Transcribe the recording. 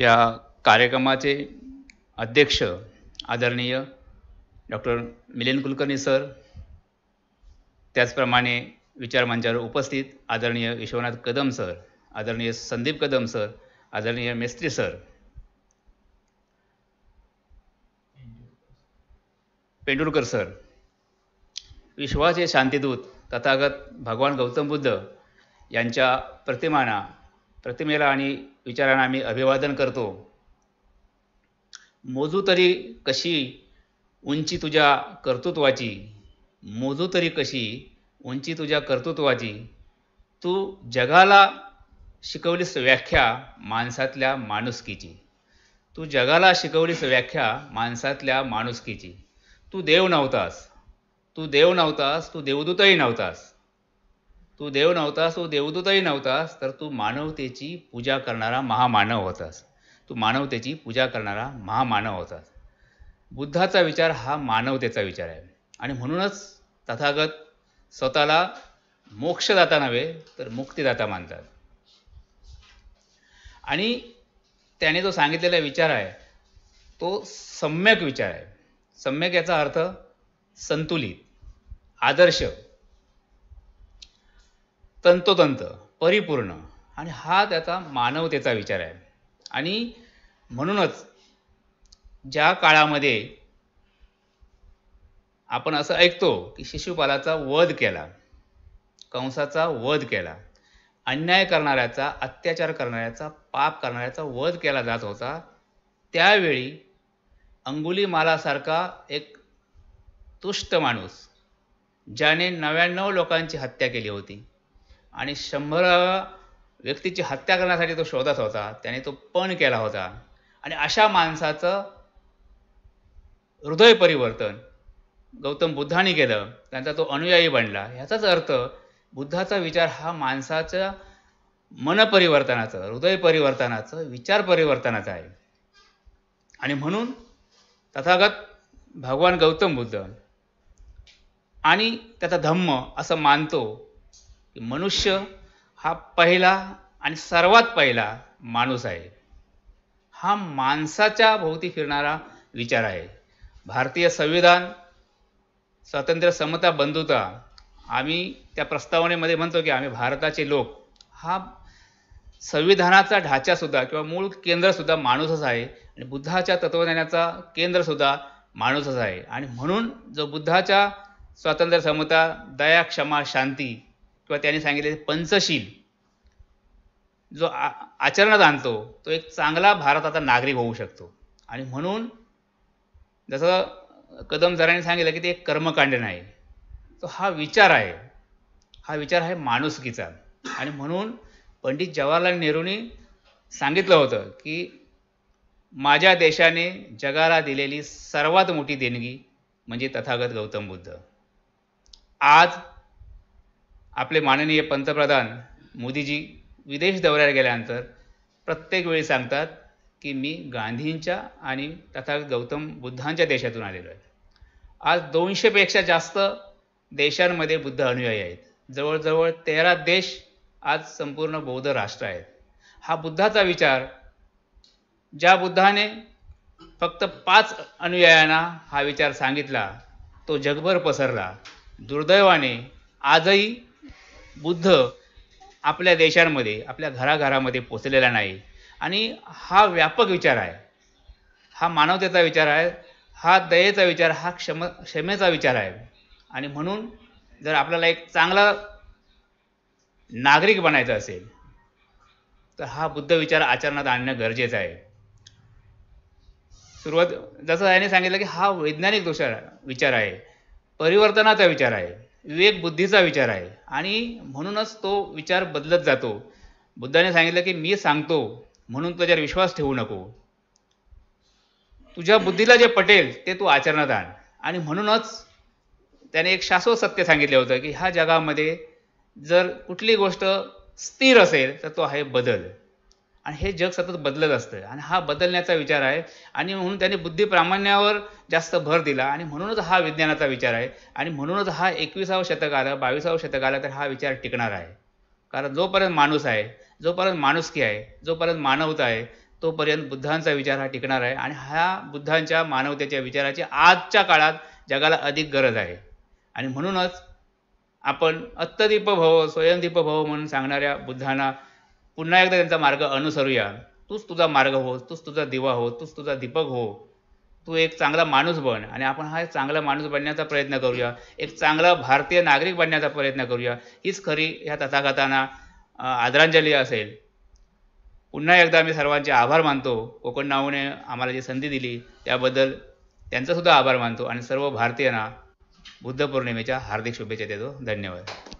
या कार्यक्रमाचे अध्यक्ष आदरणीय डॉक्टर मिलिंद कुलकर्णी सर त्याचप्रमाणे विचार मंचावर उपस्थित आदरणीय विश्वनाथ कदम सर आदरणीय संदीप कदम सर आदरणीय मेस्त्री सर पेंडुळकर सर विश्वाचे शांतीदूत तथागत भगवान गौतम बुद्ध यांच्या प्रतिमाना प्रतिमेला आणि विचारांना आम्ही अभिवादन करतो मोजू तरी कशी उंची तुझ्या कर्तृत्वाची मोजू तरी कशी उंची तुझ्या कर्तृत्वाची तू जगाला शिकवलीस व्याख्या माणसातल्या माणुसकीची तू जगाला शिकवलीस व्याख्या माणसातल्या माणुसकीची तू देव नव्हतास तू देव नव्हतास तू देवदूतही नव्हतास तू देव नव्हतास तू देवदूतही नव्हतास तर तू मानवतेची पूजा करणारा महामानव होतास तू मानवतेची पूजा करणारा महामानव होतास बुद्धाचा विचार हा मानवतेचा विचार आहे आणि म्हणूनच तथागत स्वतःला मोक्षदाता नव्हे तर मुक्तिदाता मानतात आणि त्याने जो सांगितलेला विचार आहे तो सम्यक विचार आहे सम्यक याचा अर्थ संतुलित आदर्श तंतोतंत परिपूर्ण आणि हा त्याचा मानवतेचा विचार आहे आणि म्हणूनच ज्या काळामध्ये आपण असं ऐकतो की शिशुपालाचा वध केला कंसाचा वध केला अन्याय करणाऱ्याचा अत्याचार करणाऱ्याचा पाप करणाऱ्याचा वध केला जात होता त्यावेळी अंगुली मालासारखा एक तुष्ट माणूस ज्याने नव्याण्णव लोकांची हत्या केली होती आणि शंभर व्यक्तीची हत्या करण्यासाठी तो शोधत होता त्याने तो पण केला होता आणि अशा माणसाचं हृदय परिवर्तन गौतम बुद्धाने केलं त्यांचा तो अनुयायी बनला ह्याचाच अर्थ बुद्धाचा विचार हा माणसाच्या मनपरिवर्तनाचं हृदय परिवर्तनाचं विचार परिवर्तनाचा आहे आणि म्हणून तथागत भगवान गौतम बुद्ध आणि त्याचा धम्म असं मानतो की मनुष्य हा पहिला आणि सर्वात पहिला माणूस आहे हा माणसाच्या भोवती फिरणारा विचार आहे भारतीय संविधान स्वातंत्र्य समता बंधुता आम्ही त्या प्रस्तावनेमध्ये म्हणतो की आम्ही भारताचे लोक हा संविधानाचा ढाचासुद्धा किंवा मूळ केंद्रसुद्धा माणूसच आहे आणि बुद्धाच्या तत्त्वज्ञानाचा केंद्रसुद्धा माणूसच आहे आणि म्हणून जो बुद्धाच्या स्वातंत्र्य समता दया क्षमा शांती किंवा त्यांनी सांगितले पंचशील जो आ आचरणात आणतो तो एक चांगला भारताचा नागरिक होऊ शकतो आणि म्हणून जसं कदम जराने सांगितलं की ते एक कर्मकांड नाही तो हा विचार आहे हा विचार आहे माणुसकीचा आणि म्हणून पंडित जवाहरलाल नेहरूंनी सांगितलं होतं की माझ्या देशाने जगाला दिलेली सर्वात मोठी देणगी म्हणजे तथागत गौतम बुद्ध आज आपले माननीय पंतप्रधान मोदीजी विदेश दौऱ्यावर गेल्यानंतर प्रत्येक वेळी सांगतात की मी गांधींच्या आणि तथा गौतम बुद्धांच्या देशातून आलेलो आहे आज दोनशेपेक्षा जास्त देशांमध्ये बुद्ध अनुयायी आहेत जवळजवळ तेरा देश आज संपूर्ण बौद्ध राष्ट्र आहेत हा बुद्धाचा विचार ज्या बुद्धाने फक्त पाच अनुयायांना हा विचार सांगितला तो जगभर पसरला दुर्दैवाने आजही बुद्ध आपल्या देशांमध्ये आपल्या घराघरामध्ये पोचलेला नाही आणि हा व्यापक विचार आहे हा मानवतेचा विचार आहे हा दयेचा विचार हा क्षम क्षमेचा विचार आहे आणि म्हणून जर आपल्याला एक चांगला नागरिक बनायचं असेल तर हा बुद्ध विचार आचरणात आणणं गरजेचं आहे सुरुवात जसं याने सांगितलं की हा वैज्ञानिक दोष विचार आहे परिवर्तनाचा विचार आहे विवेक बुद्धीचा विचार आहे आणि म्हणूनच तो विचार बदलत जातो बुद्धाने सांगितलं की मी सांगतो म्हणून तुझ्यावर विश्वास ठेवू नको तुझ्या बुद्धीला जे पटेल ते तू आचरणात आण आणि म्हणूनच त्याने एक शाश्वत सत्य सांगितलं होतं की ह्या जगामध्ये जर कुठली गोष्ट स्थिर असेल तर तो आहे बदल आणि हे जग सतत बदलत असतं आणि हा बदलण्याचा विचार आहे आणि म्हणून त्याने बुद्धी प्रामाण्यावर जास्त भर दिला आणि म्हणूनच हा विज्ञानाचा विचार आहे आणि म्हणूनच हा एकविसावं शतक आलं बावीसावं शतक आलं तर हा विचार टिकणार आहे कारण जोपर्यंत माणूस आहे जोपर्यंत माणुसकी आहे जोपर्यंत मानवता आहे तोपर्यंत बुद्धांचा विचार हा टिकणार आहे आणि हा बुद्धांच्या मानवतेच्या विचाराची आजच्या काळात जगाला अधिक गरज आहे आणि म्हणूनच आपण अत्तदीप भव स्वयंदीप भव म्हणून सांगणाऱ्या बुद्धांना पुन्हा एकदा त्यांचा मार्ग अनुसरूया तूच तुझा मार्ग हो तूच तुझा दिवा हो तूच तुझा दीपक हो तू एक चांगला माणूस बन आणि आपण हा एक चांगला माणूस बनण्याचा प्रयत्न करूया एक चांगला भारतीय नागरिक बनण्याचा प्रयत्न करूया हीच खरी ह्या तथाकथांना आदरांजली असेल पुन्हा एकदा मी सर्वांचे आभार मानतो कोकण नावने आम्हाला जी संधी दिली त्याबद्दल त्यांचासुद्धा आभार मानतो आणि सर्व भारतीयांना बुद्ध पौर्णिमेच्या हार्दिक शुभेच्छा देतो धन्यवाद